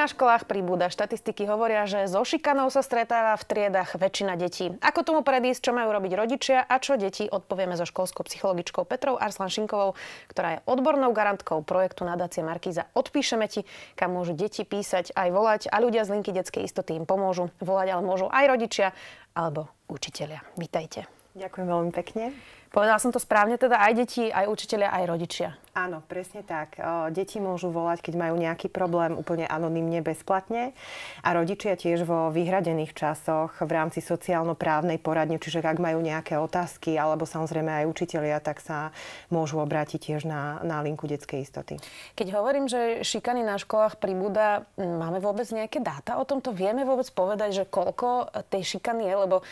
na školách pribúda. Štatistiky hovoria, že so šikanou sa stretáva v triedach väčšina detí. Ako tomu predísť, čo majú robiť rodičia a čo deti, odpovieme so školskou psychologičkou Petrou Arslanšinkovou, ktorá je odbornou garantkou projektu nadácie Markíza Odpíšeme ti, kam môžu deti písať aj volať a ľudia z linky detskej istoty im pomôžu. Volať ale môžu aj rodičia alebo učitelia. Vítajte. Ďakujem veľmi pekne. Povedala som to správne, teda aj deti, aj učiteľia, aj rodičia. Áno, presne tak. Deti môžu volať, keď majú nejaký problém úplne anonymne, bezplatne. A rodičia tiež vo vyhradených časoch v rámci sociálno-právnej poradne, čiže ak majú nejaké otázky, alebo samozrejme aj učitelia, tak sa môžu obrátiť tiež na, na linku detskej istoty. Keď hovorím, že šikany na školách pribúda, máme vôbec nejaké dáta o tomto? Vieme vôbec povedať, že koľko tej šikany je? Lebo e,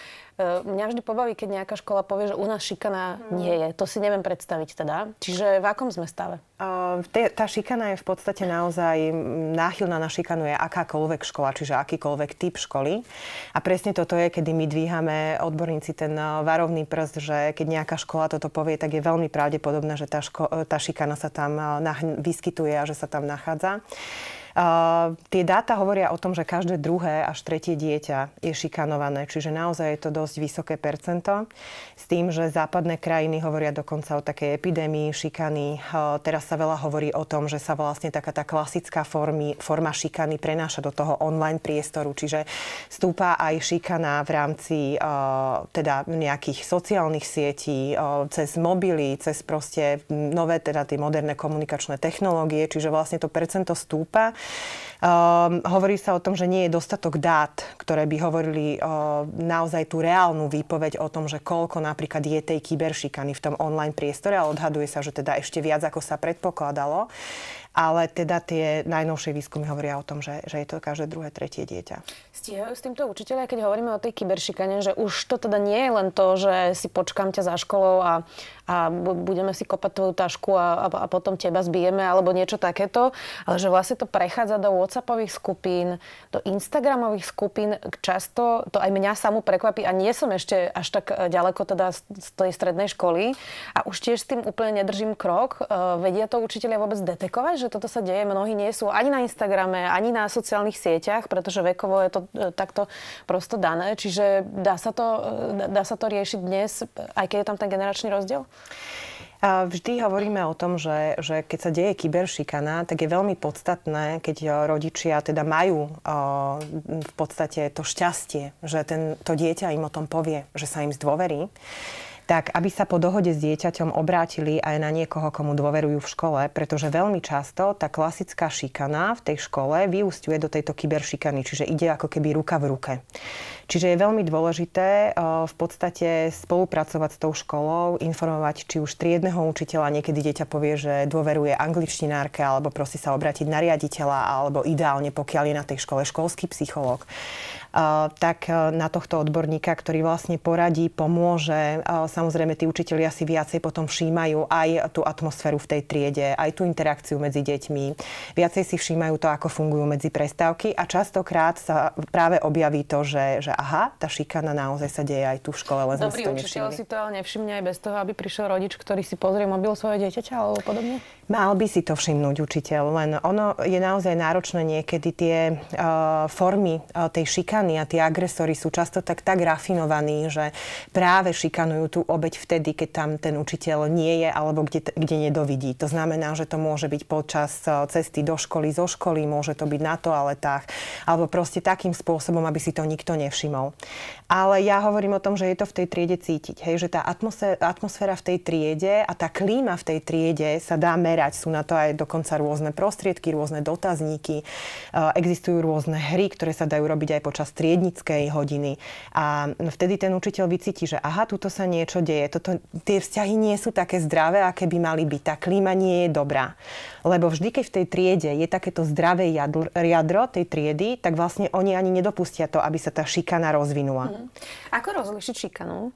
mňa vždy pobaví, keď nejaká škola povie, že u nás šikana Mhm. nie je. To si neviem predstaviť teda. Čiže v akom sme stave? Uh, tá šikana je v podstate naozaj náchylná na šikanu je akákoľvek škola, čiže akýkoľvek typ školy. A presne toto je, kedy my dvíhame odborníci ten varovný prst, že keď nejaká škola toto povie, tak je veľmi pravdepodobné, že tá, ško- e, tá šikana sa tam vyskytuje a že sa tam nachádza. Uh, tie dáta hovoria o tom, že každé druhé až tretie dieťa je šikanované, čiže naozaj je to dosť vysoké percento. S tým, že západné krajiny hovoria dokonca o takej epidémii šikany. Uh, teraz sa veľa hovorí o tom, že sa vlastne taká tá klasická formy, forma šikany prenáša do toho online priestoru, čiže stúpa aj šikana v rámci uh, teda nejakých sociálnych sietí, cez mobily, cez proste nové, teda tie moderné komunikačné technológie, čiže vlastne to percento stúpa Um, hovorí sa o tom, že nie je dostatok dát, ktoré by hovorili um, naozaj tú reálnu výpoveď o tom, že koľko napríklad je tej kyberšikany v tom online priestore a odhaduje sa, že teda ešte viac, ako sa predpokladalo. Ale teda tie najnovšie výskumy hovoria o tom, že, že je to každé druhé, tretie dieťa. Stíhajú s týmto učiteľe, keď hovoríme o tej kyberšikane, že už to teda nie je len to, že si počkám ťa za školou a a budeme si kopať tvoju tašku a, a, a potom teba zbijeme alebo niečo takéto, ale že vlastne to prechádza do WhatsAppových skupín, do Instagramových skupín, často to aj mňa samú prekvapí a nie som ešte až tak e, ďaleko teda z tej strednej školy a už tiež s tým úplne nedržím krok. E, vedia to učiteľia vôbec detekovať, že toto sa deje? Mnohí nie sú ani na Instagrame, ani na sociálnych sieťach, pretože vekovo je to e, takto prosto dané. Čiže dá sa to, dá sa to riešiť dnes, aj keď je tam ten generačný rozdiel? Vždy hovoríme o tom, že, že keď sa deje kyberšikana, tak je veľmi podstatné, keď eh, rodičia teda majú eh, v podstate to šťastie, že ten, to dieťa im o tom povie, že sa im zdôverí tak aby sa po dohode s dieťaťom obrátili aj na niekoho, komu dôverujú v škole, pretože veľmi často tá klasická šikana v tej škole vyústiuje do tejto kyberšikany, čiže ide ako keby ruka v ruke. Čiže je veľmi dôležité eh, v podstate spolupracovať s tou školou, informovať či už triedneho učiteľa, niekedy dieťa povie, že dôveruje angličtinárke alebo prosí sa obrátiť na riaditeľa alebo ideálne, pokiaľ je na tej škole školský psychológ tak e, na tohto odborníka, ktorý vlastne poradí, pomôže. Samozrejme, tí učitelia si viacej potom všímajú aj tú atmosféru v tej triede, aj tú interakciu medzi deťmi. Viacej si všímajú to, ako fungujú medzi prestávky a častokrát sa práve objaví to, že, že aha, tá šikana naozaj sa deje aj tu v škole, len Dobrý sme to učiteľ nevšimli. si to ale nevšimne aj bez toho, aby prišiel rodič, ktorý si pozrie mobil svoje dieťaťa alebo podobne? Mal by si to všimnúť učiteľ, len ono je naozaj náročné niekedy tie uh, formy uh, tej šikany šikany a tí agresory sú často tak, tak rafinovaní, že práve šikanujú tú obeď vtedy, keď tam ten učiteľ nie je alebo kde, kde nedovidí. To znamená, že to môže byť počas e, cesty do školy, zo školy, môže to byť na toaletách alebo proste takým spôsobom, aby si to nikto nevšimol. Ale ja hovorím o tom, že je to v tej triede cítiť, hej, že tá atmosféra v tej triede a tá klíma v tej triede sa dá merať. Sú na to aj dokonca rôzne prostriedky, rôzne dotazníky, e, existujú rôzne hry, ktoré sa dajú robiť aj počas Triednickej hodiny. A vtedy ten učiteľ vycíti, že aha, tuto sa niečo deje, toto, tie vzťahy nie sú také zdravé, aké by mali byť, tá klíma nie je dobrá. Lebo vždy, keď v tej triede je takéto zdravé jadro, jadro tej triedy, tak vlastne oni ani nedopustia to, aby sa tá šikana rozvinula. Mm. Ako rozlišiť šikanu?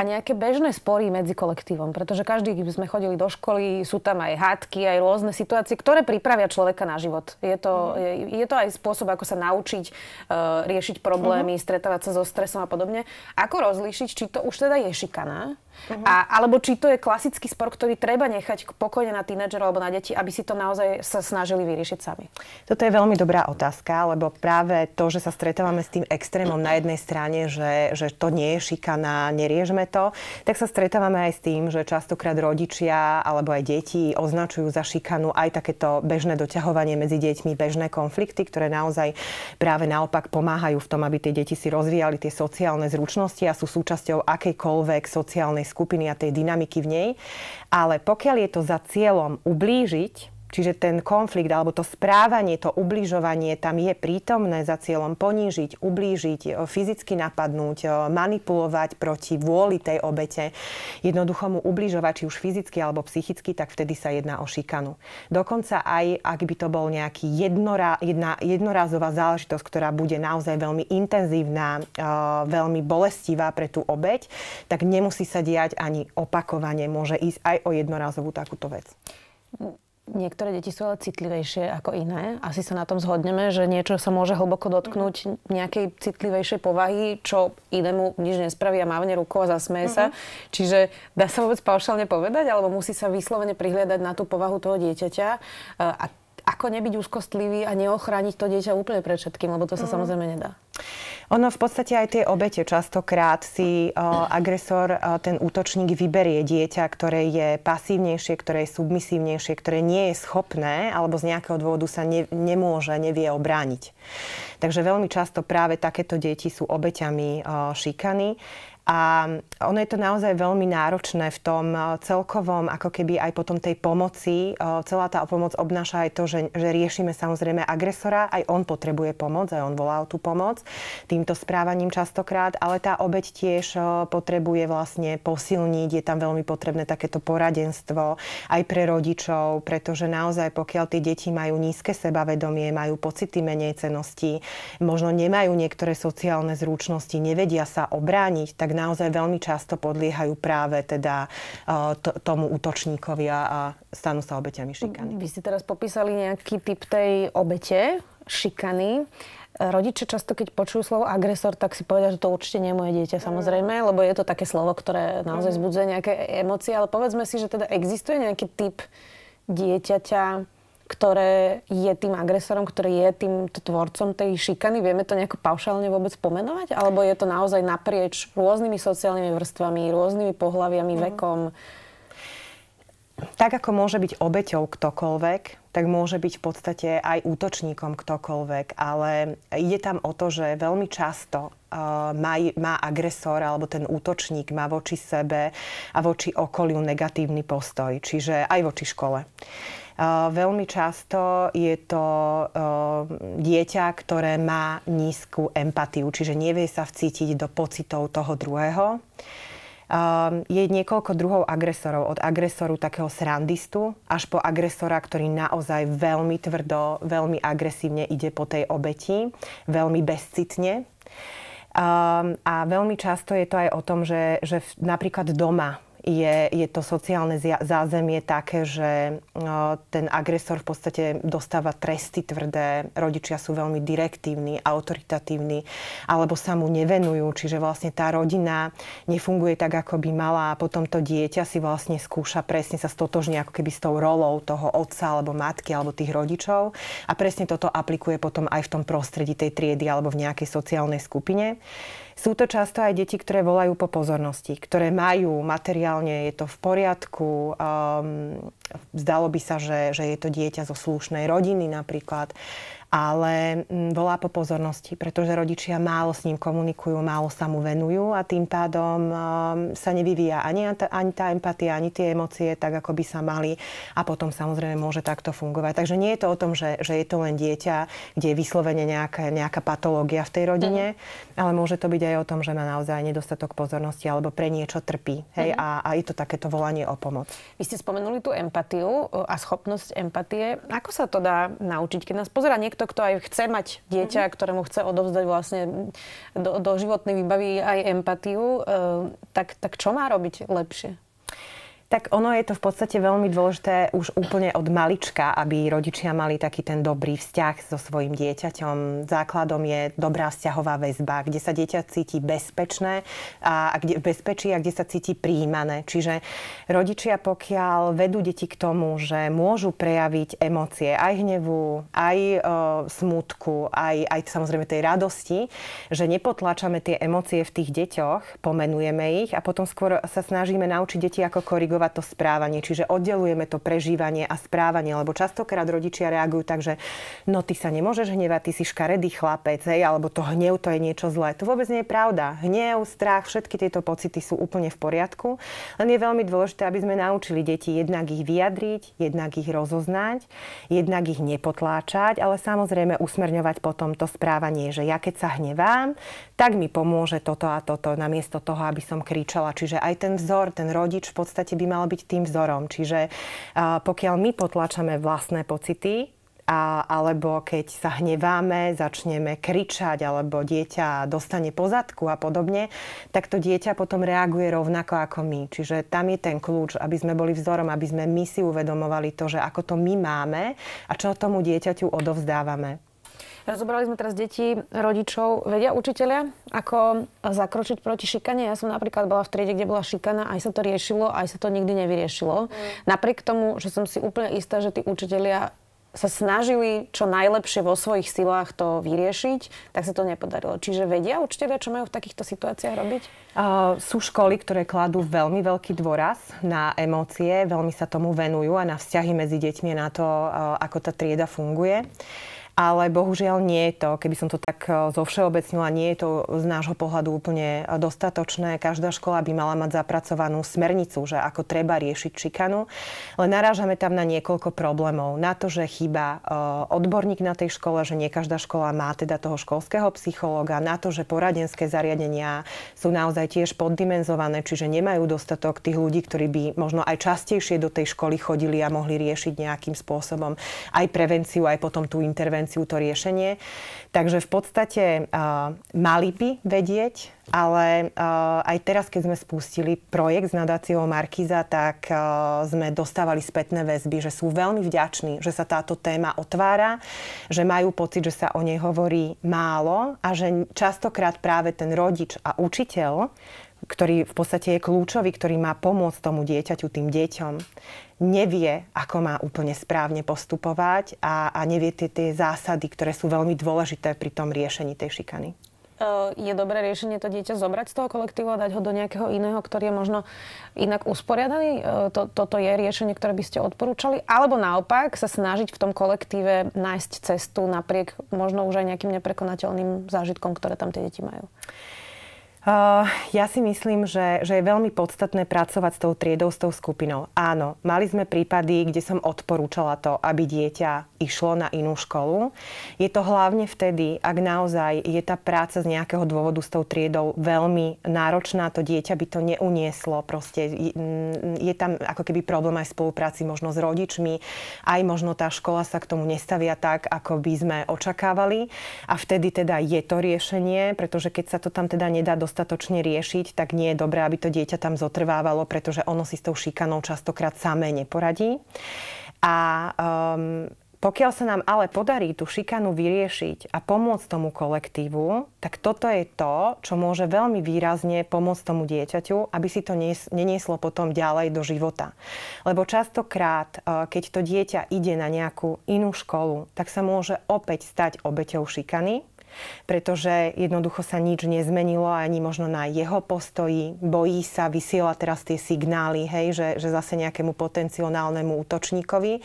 a nejaké bežné spory medzi kolektívom, pretože každý, keď sme chodili do školy, sú tam aj hádky, aj rôzne situácie, ktoré pripravia človeka na život. Je to, mm-hmm. je, je to aj spôsob, ako sa naučiť uh, riešiť problémy, mm-hmm. stretávať sa so stresom a podobne. Ako rozlíšiť, či to už teda je šikana, mm-hmm. A, alebo či to je klasický spor, ktorý treba nechať pokojne na tínedžerov alebo na deti, aby si to naozaj sa snažili vyriešiť sami? Toto je veľmi dobrá otázka, lebo práve to, že sa stretávame s tým extrémom na jednej strane, že, že to nie je šikana, neriežme to, tak sa stretávame aj s tým, že častokrát rodičia alebo aj deti označujú za šikanu aj takéto bežné doťahovanie medzi deťmi, bežné konflikty, ktoré naozaj práve naopak pomáhajú v tom, aby tie deti si rozvíjali tie sociálne zručnosti a sú súčasťou akejkoľvek sociálnej skupiny a tej dynamiky v nej. Ale pokiaľ je to za cieľom ublížiť, Čiže ten konflikt alebo to správanie, to ubližovanie tam je prítomné za cieľom ponížiť, ublížiť, e, fyzicky napadnúť, e, manipulovať proti vôli tej obete, jednoducho mu ubližovať, či už fyzicky alebo psychicky, tak vtedy sa jedná o šikanu. Dokonca aj ak by to bol nejaký jedna, jednorázová záležitosť, ktorá bude naozaj veľmi intenzívna, e, veľmi bolestivá pre tú obeť, tak nemusí sa diať ani opakovanie, môže ísť aj o jednorázovú takúto vec niektoré deti sú ale citlivejšie ako iné. Asi sa na tom zhodneme, že niečo sa môže hlboko dotknúť mhm. nejakej citlivejšej povahy, čo inému nič nespraví a mávne rukou a zasmeje mm-hmm. sa. Mhm. Čiže dá sa vôbec paušálne povedať, alebo musí sa vyslovene prihliadať na tú povahu toho dieťaťa a ako nebyť úzkostlivý a neochrániť to dieťa úplne pred všetkým, lebo to sa mm-hmm. samozrejme nedá. Ono v podstate aj tie obete častokrát si o, eh, agresor, o, eh, ten útočník vyberie dieťa, ktoré je pasívnejšie, ktoré je submisívnejšie, ktoré nie je schopné alebo z nejakého dôvodu sa ne, nemôže, nevie obrániť. Takže veľmi často práve takéto deti sú obeťami o, eh, šikany. A ono je to naozaj veľmi náročné v tom e, celkovom, ako keby aj potom tej pomoci. E, celá tá pomoc obnáša aj to, že, že riešime samozrejme agresora, aj on potrebuje pomoc, aj on volá o tú pomoc týmto správaním častokrát, ale tá obeď tiež e, potrebuje vlastne posilniť, je tam veľmi potrebné takéto poradenstvo aj pre rodičov, pretože naozaj pokiaľ tie deti majú nízke sebavedomie, majú pocity menej cenosti, možno nemajú niektoré sociálne zručnosti, nevedia sa obrániť, tak tak naozaj veľmi často podliehajú práve teda e, t- tomu útočníkovi a, a stanú sa obeťami šikany. Vy ste teraz popísali nejaký typ tej obete, šikany rodiče často, keď počujú slovo agresor, tak si povedia, že to určite nie je moje dieťa, no. samozrejme, lebo je to také slovo, ktoré naozaj mhm. zbudzuje nejaké emócie, ale povedzme si, že teda existuje nejaký typ dieťaťa, ktoré je tým agresorom, ktorý je tým tvorcom tej šikany? Vieme to nejako paušálne vôbec pomenovať? Alebo je to naozaj naprieč rôznymi sociálnymi vrstvami, rôznymi pohľaviami, mm. vekom? Tak ako môže byť obeťou ktokoľvek, tak môže byť v podstate aj útočníkom ktokoľvek, ale ide tam o to, že veľmi často uh, má, má agresor alebo ten útočník má voči sebe a voči okoliu negatívny postoj, čiže aj voči škole. Veľmi často je to e, dieťa, ktoré má nízku empatiu, čiže nevie sa vcítiť do pocitov toho druhého. Je niekoľko druhov agresorov. Od agresoru takého srandistu až po agresora, ktorý naozaj veľmi tvrdo, veľmi agresívne ide po tej obeti, veľmi bezcitne. a veľmi často je to aj o tom, že, že napríklad doma je, je to sociálne zázemie také, že ten agresor v podstate dostáva tresty tvrdé, rodičia sú veľmi direktívni, autoritatívni, alebo sa mu nevenujú, čiže vlastne tá rodina nefunguje tak, ako by mala a potom to dieťa si vlastne skúša presne sa stotožniť ako keby s tou rolou toho otca alebo matky alebo tých rodičov a presne toto aplikuje potom aj v tom prostredí tej triedy alebo v nejakej sociálnej skupine. Sú to často aj deti, ktoré volajú po pozornosti, ktoré majú materiálne, je to v poriadku, um, zdalo by sa, že, že je to dieťa zo slušnej rodiny napríklad ale mm, volá po pozornosti, pretože rodičia málo s ním komunikujú, málo sa mu venujú a tým pádom um, sa nevyvíja ani, ani tá empatia, ani tie emócie tak, ako by sa mali a potom samozrejme môže takto fungovať. Takže nie je to o tom, že, že je to len dieťa, kde je vyslovene nejaká, nejaká patológia v tej rodine, mm-hmm. ale môže to byť aj o tom, že má naozaj nedostatok pozornosti alebo pre niečo trpí. Hej? Mm-hmm. A, a je to takéto volanie o pomoc. Vy ste spomenuli tú empatiu e, a schopnosť empatie. Ako sa to dá naučiť, keď nás pozera niekto niekto, kto aj chce mať dieťa, mm-hmm. ktorému chce odovzdať vlastne do, do životnej výbavy aj empatiu, eh, tak, tak čo má robiť lepšie? Tak ono je to v podstate veľmi dôležité už úplne od malička, aby rodičia mali taký ten dobrý vzťah so svojim dieťaťom. Základom je dobrá vzťahová väzba, kde sa dieťa cíti bezpečné a, a kde, bezpečí a kde sa cíti príjmané. Čiže rodičia, pokiaľ vedú deti k tomu, že môžu prejaviť emócie aj hnevu, aj e, smutku, aj, aj samozrejme tej radosti, že nepotláčame tie emócie v tých deťoch, pomenujeme ich a potom skôr sa snažíme naučiť deti, ako korigovať oddelovať to správanie, čiže oddelujeme to prežívanie a správanie, lebo častokrát rodičia reagujú tak, že no ty sa nemôžeš hnevať, ty si škaredý chlapec, hej, alebo to hnev to je niečo zlé. To vôbec nie je pravda. Hnev, strach, všetky tieto pocity sú úplne v poriadku, len je veľmi dôležité, aby sme naučili deti jednak ich vyjadriť, jednak ich rozoznať, jednak ich nepotláčať, ale samozrejme usmerňovať potom to správanie, že ja keď sa hnevám, tak mi pomôže toto a toto, namiesto toho, aby som kričala. Čiže aj ten vzor, ten rodič v podstate by Mal byť tým vzorom. Čiže pokiaľ my potlačame vlastné pocity, a, alebo keď sa hneváme, začneme kričať, alebo dieťa dostane pozadku a podobne, tak to dieťa potom reaguje rovnako ako my. Čiže tam je ten kľúč, aby sme boli vzorom, aby sme my si uvedomovali to, že ako to my máme a čo tomu dieťaťu odovzdávame. Rozobrali sme teraz deti, rodičov. Vedia učiteľia, ako zakročiť proti šikane? Ja som napríklad bola v triede, kde bola šikana, aj sa to riešilo, aj sa to nikdy nevyriešilo. Mm. Napriek tomu, že som si úplne istá, že tí učiteľia sa snažili čo najlepšie vo svojich silách to vyriešiť, tak sa to nepodarilo. Čiže vedia učiteľia, čo majú v takýchto situáciách robiť? Uh, sú školy, ktoré kladú veľmi veľký dôraz na emócie, veľmi sa tomu venujú a na vzťahy medzi deťmi, na to, uh, ako tá trieda funguje. Uh, ale bohužiaľ nie je to, keby som to tak eh, zovšeobecnila, nie je to z nášho pohľadu úplne eh, dostatočné. Každá škola by mala mať zapracovanú smernicu, že ako treba riešiť šikanu, ale narážame tam na niekoľko problémov. Na to, že chýba eh, odborník na tej škole, že nie každá škola má teda toho školského psychológa, na to, že poradenské zariadenia sú naozaj tiež poddimenzované, čiže nemajú dostatok tých ľudí, ktorí by možno aj častejšie do tej školy chodili a mohli riešiť nejakým spôsobom aj prevenciu, aj potom tú intervenciu konkurenciu, to riešenie. Takže v podstate uh, mali by vedieť, ale uh, aj teraz, keď sme spustili projekt s nadáciou Markiza, tak uh, sme dostávali spätné väzby, že sú veľmi vďační, že sa táto téma otvára, že majú pocit, že sa o nej hovorí málo a že častokrát práve ten rodič a učiteľ ktorý v podstate je kľúčový, ktorý má pomôcť tomu dieťaťu, tým deťom, nevie, ako má úplne správne postupovať a, a nevie tie, tie zásady, ktoré sú veľmi dôležité pri tom riešení tej šikany e, je dobré riešenie to dieťa zobrať z toho kolektívu a dať ho do nejakého iného, ktorý je možno inak usporiadaný? E, to, toto je riešenie, ktoré by ste odporúčali? Alebo naopak sa snažiť v tom kolektíve nájsť cestu napriek možno už aj nejakým neprekonateľným zážitkom, ktoré tam tie deti majú? Eh, ja si myslím, že, že je veľmi podstatné pracovať s tou triedou, s tou skupinou. Áno, mali sme prípady, kde som odporúčala to, aby dieťa išlo na inú školu. Je to hlavne vtedy, ak naozaj je tá práca z nejakého dôvodu s tou triedou veľmi náročná, to dieťa by to neunieslo. Proste je, mm, je tam ako keby problém aj v spolupráci možno s rodičmi, aj možno tá škola sa k tomu nestavia tak, ako by sme očakávali. A vtedy teda je to riešenie, pretože keď sa to tam teda nedá do dostatočne riešiť, tak nie je dobré, aby to dieťa tam zotrvávalo, pretože ono si s tou šikanou častokrát samé neporadí. A um, pokiaľ sa nám ale podarí tú šikanu vyriešiť a pomôcť tomu kolektívu, tak toto je to, čo môže veľmi výrazne pomôcť tomu dieťaťu, aby si to nenieslo potom ďalej do života. Lebo častokrát, uh, keď to dieťa ide na nejakú inú školu, tak sa môže opäť stať obeťou šikany pretože jednoducho sa nič nezmenilo ani možno na jeho postoji. Bojí sa, vysiela teraz tie signály, hej, že, že zase nejakému potenciálnemu útočníkovi.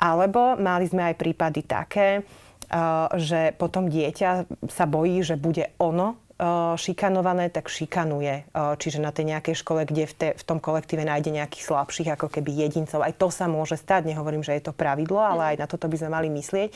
Alebo mali sme aj prípady také, eh, že potom dieťa sa bojí, že bude ono Eh, šikanované, tak šikanuje. Eh, čiže na tej nejakej škole, kde v, te, v tom kolektíve nájde nejakých slabších ako keby jedincov. Aj to sa môže stať. Nehovorím, že je to pravidlo, ale mhm. aj na toto by sme mali myslieť.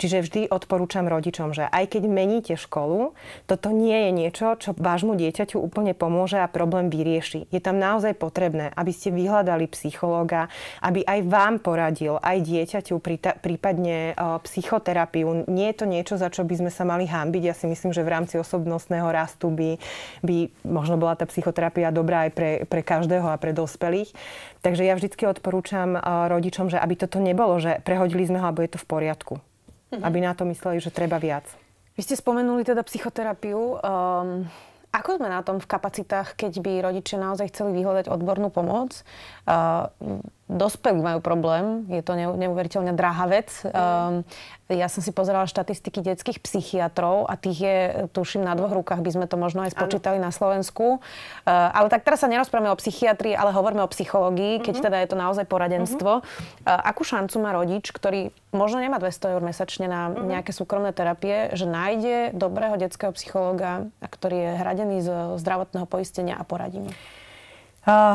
Čiže vždy odporúčam rodičom, že aj keď meníte školu, toto nie je niečo, čo vášmu dieťaťu úplne pomôže a problém vyrieši. Je tam naozaj potrebné, aby ste vyhľadali psychológa, aby aj vám poradil, aj dieťaťu, prípadne eh, psychoterapiu. Nie je to niečo, za čo by sme sa mali hambiť. Ja si myslím, že v rámci osobnostného osobného rastu by, by možno bola tá psychoterapia dobrá aj pre, pre každého a pre dospelých. Takže ja vždycky odporúčam eh, rodičom, že aby toto nebolo, že prehodili sme ho, alebo je to v poriadku. Mhm. Aby na to mysleli, že treba viac. Vy ste spomenuli teda psychoterapiu. Um, ako sme na tom v kapacitách, keď by rodičia naozaj chceli vyhľadať odbornú pomoc? Uh, dospelí majú problém. Je to neuveriteľne drahá vec. Mm. Ehm, ja som si pozerala štatistiky detských psychiatrov a tých je, tuším, na dvoch rukách by sme to možno aj spočítali ano. na Slovensku. Ehm, ale tak teraz sa nerozprávame o psychiatrii, ale hovoríme o psychológii, keď mm-hmm. teda je to naozaj poradenstvo. Mm-hmm. akú šancu má rodič, ktorý možno nemá 200 eur mesačne na mm-hmm. nejaké súkromné terapie, že nájde dobrého detského psychológa, ktorý je hradený z zdravotného poistenia a poradí mu? Uh,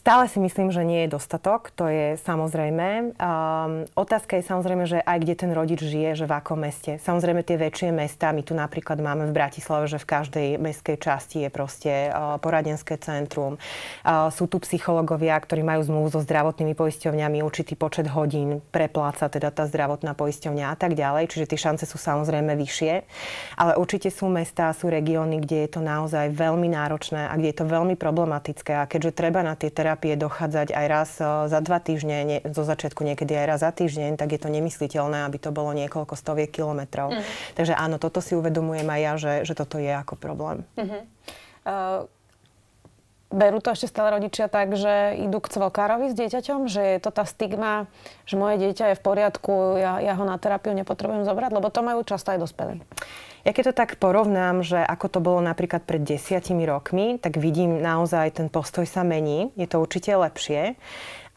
Stále si myslím, že nie je dostatok, to je samozrejme. Um, otázka je samozrejme, že aj kde ten rodič žije, že v akom meste. Samozrejme tie väčšie mesta, my tu napríklad máme v Bratislave, že v každej mestskej časti je proste uh, poradenské centrum. Uh, sú tu psychológovia, ktorí majú zmluvu so zdravotnými poisťovňami, určitý počet hodín prepláca teda tá zdravotná poisťovňa a tak ďalej, čiže tie šance sú samozrejme vyššie. Ale určite sú mesta, sú regióny, kde je to naozaj veľmi náročné a kde je to veľmi problematické a keďže treba na tie terapie terapie dochádzať aj raz e, za dva týždne, nie, zo začiatku niekedy aj raz za týždeň, tak je to nemysliteľné, aby to bolo niekoľko stoviek kilometrov. Mm. Takže áno, toto si uvedomujem aj ja, že, že toto je ako problém. Mm-hmm. Uh berú to ešte stále rodičia tak, že idú k cvokárovi s dieťaťom, že je to tá stigma, že moje dieťa je v poriadku, ja, ja ho na terapiu nepotrebujem zobrať, lebo to majú často aj dospelí. Ja keď to tak porovnám, že ako to bolo napríklad pred desiatimi rokmi, tak vidím naozaj ten postoj sa mení. Je to určite lepšie.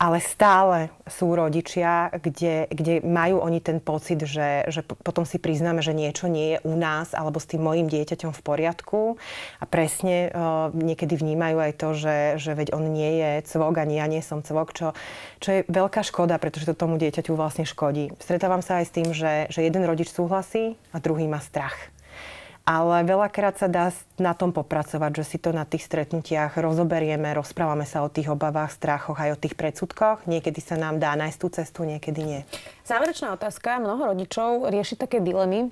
Ale stále sú rodičia, kde, kde majú oni ten pocit, že, že potom si priznáme, že niečo nie je u nás alebo s tým mojim dieťaťom v poriadku. A presne uh, niekedy vnímajú aj to, že, že veď on nie je cvok ani ja nie som cvok, čo, čo je veľká škoda, pretože to tomu dieťaťu vlastne škodí. Stretávam sa aj s tým, že, že jeden rodič súhlasí a druhý má strach ale veľakrát sa dá na tom popracovať, že si to na tých stretnutiach rozoberieme, rozprávame sa o tých obavách, strachoch aj o tých predsudkoch. Niekedy sa nám dá nájsť tú cestu, niekedy nie. Záverečná otázka. Mnoho rodičov rieši také dilemy. E,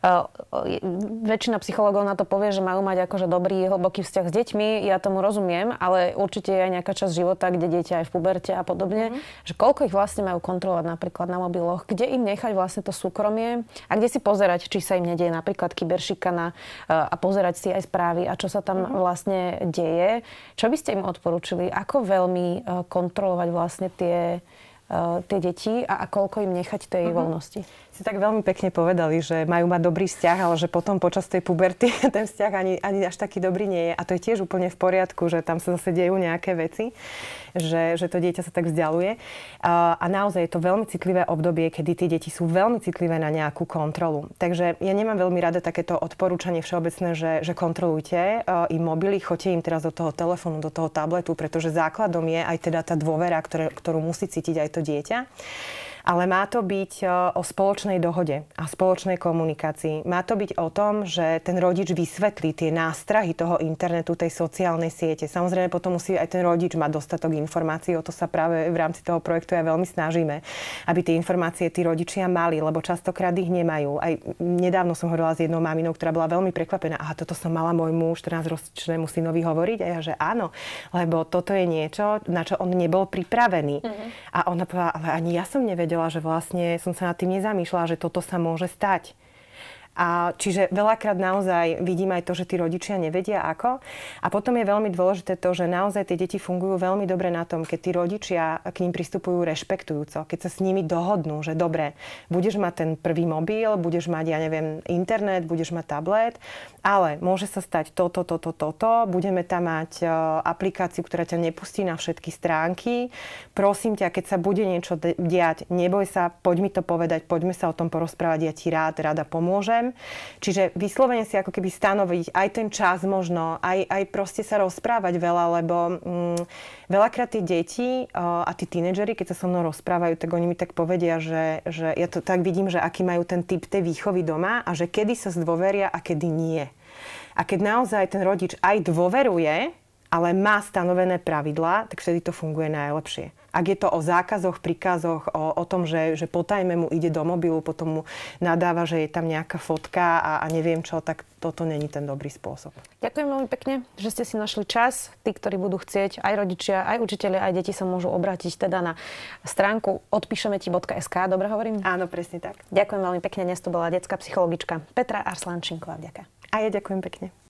e, väčšina psychológov na to povie, že majú mať akože dobrý, hlboký vzťah s deťmi. Ja tomu rozumiem, ale určite je aj nejaká časť života, kde dieťa aj v puberte a podobne. mm Že koľko ich vlastne majú kontrolovať napríklad na mobiloch, kde im nechať vlastne to súkromie a kde si pozerať, či sa im nedieje napríklad kyberšikana e, a pozerať si aj správy a čo sa tam mm vlastne deje. Čo by ste im odporúčili? Ako veľmi kontrolovať vlastne tie Eh, tie deti a, a koľko im nechať tej uh-huh. voľnosti. Si tak veľmi pekne povedali, že majú mať dobrý vzťah, ale že potom počas tej puberty ten vzťah ani, ani až taký dobrý nie je. A to je tiež úplne v poriadku, že tam sa zase dejú nejaké veci, že, že to dieťa sa tak vzdialuje. A, eh, a naozaj je to veľmi citlivé obdobie, kedy tie deti sú veľmi citlivé na nejakú kontrolu. Takže ja nemám veľmi rada takéto odporúčanie všeobecné, že, že kontrolujte eh, im mobily, choďte im teraz do toho telefónu, do toho tabletu, pretože základom je aj teda tá dôvera, ktoré, ktorú musí cítiť aj studiete. ale má to byť e, o spoločnej dohode a spoločnej komunikácii. Má to byť o tom, že ten rodič vysvetlí tie nástrahy toho internetu, tej sociálnej siete. Samozrejme, potom musí aj ten rodič mať dostatok informácií. O to sa práve v rámci toho projektu aj veľmi snažíme, aby tie informácie tí rodičia mali, lebo častokrát ich nemajú. Aj nedávno som hovorila s jednou maminou, ktorá bola veľmi prekvapená. a toto som mala môjmu 14-ročnému synovi hovoriť. A ja, že áno, lebo toto je niečo, na čo on nebol pripravený. Mm-hmm. A ona povedala, ale ani ja som nevedela, vedela, že vlastne som sa nad tým nezamýšľala, že toto sa môže stať. A čiže veľakrát naozaj vidím aj to, že tí rodičia nevedia ako. A potom je veľmi dôležité to, že naozaj tie deti fungujú veľmi dobre na tom, keď tí rodičia k ním pristupujú rešpektujúco, keď sa s nimi dohodnú, že dobre, budeš mať ten prvý mobil, budeš mať, ja neviem, internet, budeš mať tablet, ale môže sa stať toto, toto, toto, budeme tam mať e, aplikáciu, ktorá ťa nepustí na všetky stránky. Prosím ťa, keď sa bude niečo diať, neboj sa, poď mi to povedať, poďme sa o tom porozprávať, ja ti rád, rada pomôžem môžem. Čiže vyslovene si ako keby stanoviť aj ten čas možno, aj, aj proste sa rozprávať veľa, lebo mm, veľakrát tie deti uh, a tí tínedžeri, keď sa so mnou rozprávajú, tak oni mi tak povedia, že, že ja to tak vidím, že aký majú ten typ tej výchovy doma a že kedy sa zdôveria a kedy nie. A keď naozaj ten rodič aj dôveruje, ale má stanovené pravidlá, tak vtedy to funguje najlepšie. Ak je to o zákazoch, príkazoch, o, o tom, že, že potajme mu ide do mobilu, potom mu nadáva, že je tam nejaká fotka a, a neviem čo, tak toto není ten dobrý spôsob. Ďakujem veľmi pekne, že ste si našli čas. Tí, ktorí budú chcieť, aj rodičia, aj učiteľi, aj deti sa môžu obrátiť teda na stránku odpíšeme ti.sk, dobre hovorím? Áno, presne tak. Ďakujem veľmi pekne, dnes tu bola detská psychologička Petra Arslančinková. Ďakujem. A ja ďakujem pekne.